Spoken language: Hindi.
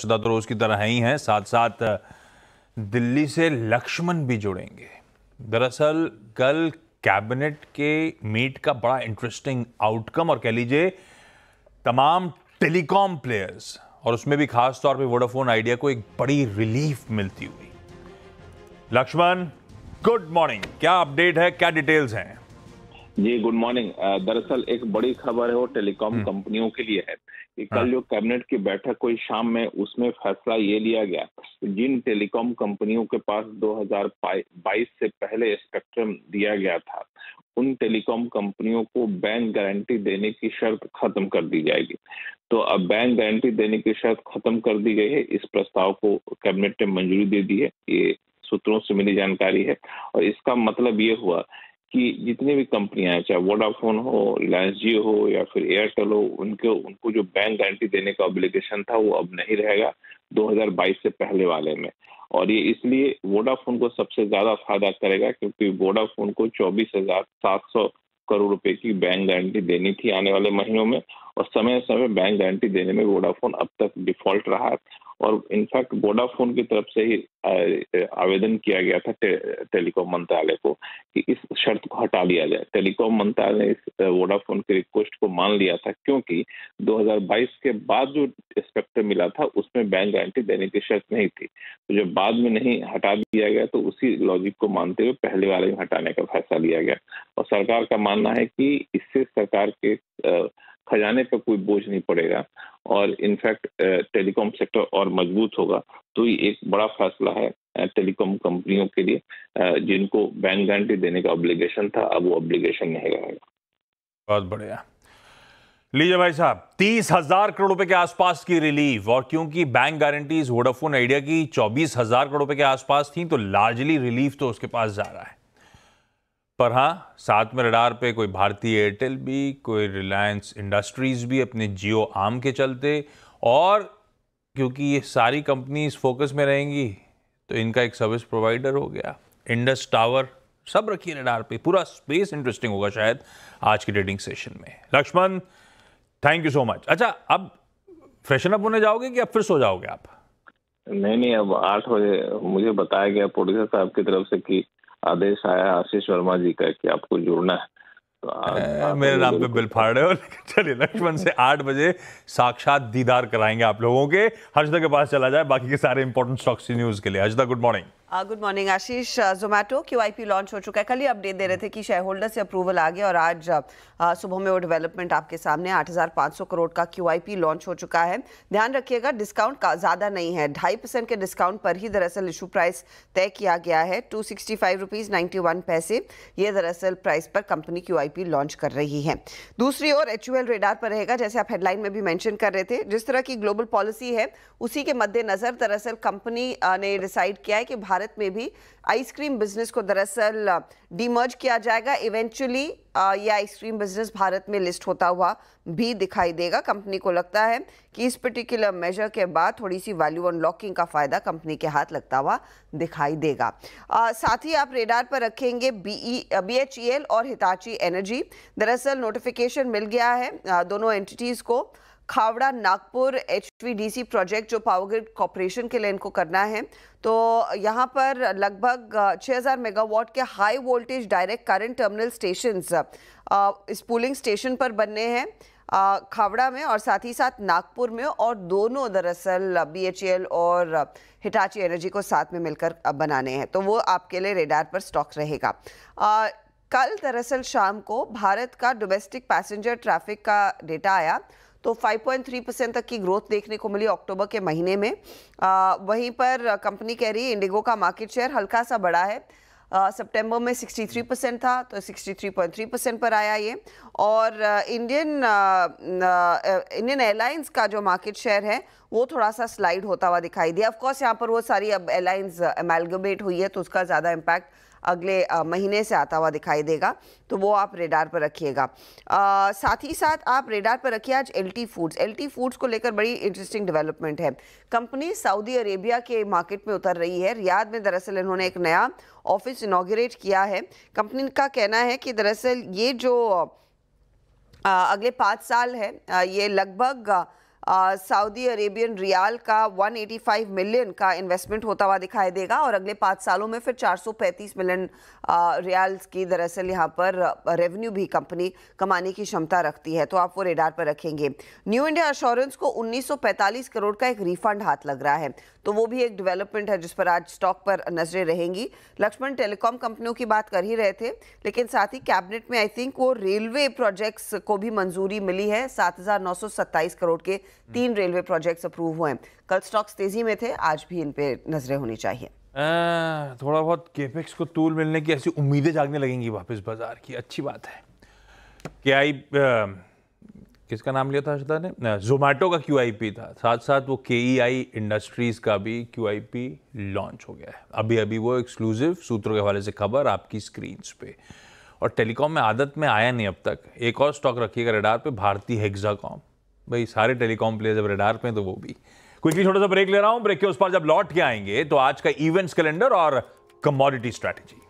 शुदा तो रोज की तरह ही हैं साथ साथ दिल्ली से लक्ष्मण भी जुड़ेंगे दरअसल कल कैबिनेट के मीट का बड़ा इंटरेस्टिंग आउटकम और कह लीजिए तमाम टेलीकॉम प्लेयर्स और उसमें भी खास तौर पे वोडाफोन आइडिया को एक बड़ी रिलीफ मिलती हुई लक्ष्मण गुड मॉर्निंग क्या अपडेट है क्या डिटेल्स हैं जी गुड मॉर्निंग दरअसल एक बड़ी खबर है वो टेलीकॉम हम्म। कंपनियों के लिए है कि कल हाँ। जो कैबिनेट की बैठक हुई शाम में उसमें फैसला ये लिया गया जिन टेलीकॉम कंपनियों के पास 2022 से पहले स्पेक्ट्रम दिया गया था उन टेलीकॉम कंपनियों को बैंक गारंटी देने की शर्त खत्म कर दी जाएगी तो अब बैंक गारंटी देने की शर्त खत्म कर दी गई है इस प्रस्ताव को कैबिनेट ने मंजूरी दे दी है ये सूत्रों से मिली जानकारी है और इसका मतलब ये हुआ कि जितनी भी कंपनियां हैं चाहे वोडाफोन हो रिलायंस जियो हो या फिर एयरटेल हो उनको उनको जो बैंक गारंटी देने का ऑब्लिगेशन था वो अब नहीं रहेगा 2022 से पहले वाले में और ये इसलिए वोडाफोन को सबसे ज्यादा फायदा करेगा क्योंकि वोडाफोन को चौबीस हजार सात सौ करोड़ रुपए की बैंक गारंटी देनी थी आने वाले महीनों में और समय समय बैंक गारंटी देने में वोडाफोन अब तक डिफॉल्ट रहा है और इनफैक्ट वोडाफोन की तरफ से ही आवेदन किया गया था टे, टेलीकॉम मंत्रालय को कि इस शर्त को हटा लिया जाए टेलीकॉम मंत्रालय ने इस वोडाफोन की रिक्वेस्ट को मान लिया था क्योंकि 2022 के बाद जो स्पेक्ट्रम मिला था उसमें बैंक गारंटी देने की शर्त नहीं थी तो जब बाद में नहीं हटा दिया गया तो उसी लॉजिक को मानते हुए पहले वाले में हटाने का फैसला लिया गया और सरकार का मानना है कि इससे सरकार के खजाने पर कोई बोझ नहीं पड़ेगा और इनफैक्ट टेलीकॉम सेक्टर और मजबूत होगा तो ये एक बड़ा फैसला है टेलीकॉम कंपनियों के लिए जिनको बैंक गारंटी देने का ऑब्लिगेशन था अब वो ऑब्लिगेशन नहीं रहेगा बहुत बढ़िया लीजिए भाई साहब तीस हजार करोड़ रुपए के आसपास की रिलीफ और क्योंकि बैंक गारंटीज वोडाफोन आइडिया की चौबीस हजार करोड़ रुपए के आसपास थी तो लार्जली रिलीफ तो उसके पास जा रहा है पर हाँ साथ में रडार पे कोई भारतीय एयरटेल भी कोई रिलायंस इंडस्ट्रीज़ भी अपने जियो आम के चलते और क्योंकि ये सारी कंपनीज फोकस में रहेंगी तो इनका एक सर्विस प्रोवाइडर हो गया इंडस टावर सब रखिए रडार पे पूरा स्पेस इंटरेस्टिंग होगा शायद आज के ट्रेडिंग सेशन में Laxman thank you so much अच्छा अब फ्रेशन अप होने जाओगे कि अब फिर सो जाओगे आप नहीं नहीं अब आठ बजे मुझे बताया गया प्रोड्यूसर साहब की तरफ से कि आदेश आया आशीष वर्मा जी का कि आपको जुड़ना है तो आ, मेरे नाम पे बिल फाड़ रहे हो चलिए लक्ष्मण से आठ बजे साक्षात दीदार कराएंगे आप लोगों के हर्षदा के पास चला जाए बाकी के सारे इंपॉर्टेंट स्टॉक्स न्यूज के लिए Harshada good morning good morning Ashish Zomato Q I P launch हो चुका है कल ही अपडेट दे रहे थे कि शेयर होल्डर से अप्रूवल आ गया और आज uh, uh, सुबह में वो डेवलपमेंट आपके सामने 8,500 करोड़ का क्यू आई पी लॉन्च हो चुका है ध्यान रखिएगा डिस्काउंट का ज़्यादा नहीं है ढाई परसेंट के डिस्काउंट पर ही दरअसल इशू प्राइस तय किया गया है two sixty five rupees ninety one पैसे ये दरअसल प्राइस पर company Q I P launch कर रही है दूसरी ओर एच यू एल रेडार पर रहेगा जैसे आप हेडलाइन में भी मैंशन कर रहे थे जिस तरह की ग्लोबल पॉलिसी है उसी के मद्देनज़र दरअसल कंपनी uh, ने डिसाइड किया है कि भारत भारत में भी आइसक्रीम बिजनेस को दरअसल डीमर्ज किया जाएगा इवेंचुअली यह आइसक्रीम बिजनेस भारत में लिस्ट होता हुआ भी दिखाई देगा कंपनी को लगता है कि इस पर्टिकुलर मेजर के बाद थोड़ी सी वैल्यू अनलॉकिंग का फ़ायदा कंपनी के हाथ लगता हुआ दिखाई देगा आ, साथ ही आप रेडार पर रखेंगे बी बीएचईएल e, e और हिताची एनर्जी दरअसल नोटिफिकेशन मिल गया है आ, दोनों एंटिटीज़ को खावड़ा नागपुर एचवीडीसी प्रोजेक्ट जो पावर ग्रिड कॉरपोरेशन के लिए इनको करना है तो यहाँ पर लगभग 6000 मेगावाट के high voltage direct current terminal station इस पुलिंग स्टेशन पर बनने हैं खावड़ा में और साथ ही साथ नागपुर में और दोनों दरअसल बीएचईएल और हिटाची एनर्जी को साथ में मिलकर बनाने हैं तो वो आपके लिए रेडार पर स्टॉक रहेगा कल दरअसल शाम को भारत का डोमेस्टिक पैसेंजर ट्रैफिक का डेटा आया तो 5.3 परसेंट तक की ग्रोथ देखने को मिली अक्टूबर के महीने में आ, वहीं पर कंपनी कह रही है इंडिगो का मार्केट शेयर हल्का सा बढ़ा है सितंबर में 63 परसेंट था तो 63.3 परसेंट पर आया ये और इंडियन इंडियन एयरलाइंस का जो मार्केट शेयर है वो थोड़ा सा स्लाइड होता हुआ दिखाई दिया ऑफकोर्स यहाँ पर वो सारी अब एयरलाइंस एमेलगमेट uh, हुई है तो उसका ज़्यादा इम्पैक्ट अगले महीने से आता हुआ दिखाई देगा तो वो आप रेडार पर रखिएगा साथ ही साथ आप रेडार पर रखिए आज एल फूड्स एल फूड्स को लेकर बड़ी इंटरेस्टिंग डेवलपमेंट है कंपनी सऊदी अरेबिया के मार्केट में उतर रही है रियाद में दरअसल इन्होंने एक नया ऑफिस इनाग्रेट किया है कंपनी का कहना है कि दरअसल ये जो अगले पाँच साल है ये लगभग सऊदी अरेबियन रियाल का 185 मिलियन का इन्वेस्टमेंट होता हुआ दिखाई देगा और अगले पाँच सालों में फिर 435 मिलियन रियाल की दरअसल यहाँ पर रेवेन्यू भी कंपनी कमाने की क्षमता रखती है तो आप वो रेडार पर रखेंगे न्यू इंडिया अश्योरेंस को 1945 करोड़ का एक रिफंड हाथ लग रहा है तो वो भी एक डेवलपमेंट है जिस पर आज स्टॉक पर नजरें रहेंगी लक्ष्मण टेलीकॉम कंपनियों की बात कर ही रहे थे लेकिन साथ ही कैबिनेट में आई थिंक वो रेलवे प्रोजेक्ट्स को भी मंजूरी मिली है सात करोड़ के तीन रेलवे प्रोजेक्ट्स अप्रूव हुए हैं कल स्टॉक्स तेजी में थे आज भी इन पे नजरें होनी चाहिए आ, थोड़ा बहुत केपेक्स को तूल मिलने की ऐसी उम्मीदें जागने लगेंगी वापस बाजार की अच्छी बात है के आई किसका नाम लिया था अर्षदा ने जोमेटो का क्यू आई पी था साथ साथ वो के ई आई इंडस्ट्रीज़ का भी क्यू आई पी लॉन्च हो गया है अभी अभी वो एक्सक्लूसिव सूत्रों के हवाले से खबर आपकी स्क्रीन पे और टेलीकॉम में आदत में आया नहीं अब तक एक और स्टॉक रखिएगा रेडार पे भारतीय हेक्साकॉम भाई सारे टेलीकॉम प्लेयर जब रेडार पे तो वो भी क्विकली छोटा सा ब्रेक ले रहा हूं ब्रेक के उस पर जब लौट के आएंगे तो आज का इवेंट्स कैलेंडर और कमोडिटी स्ट्रैटेजी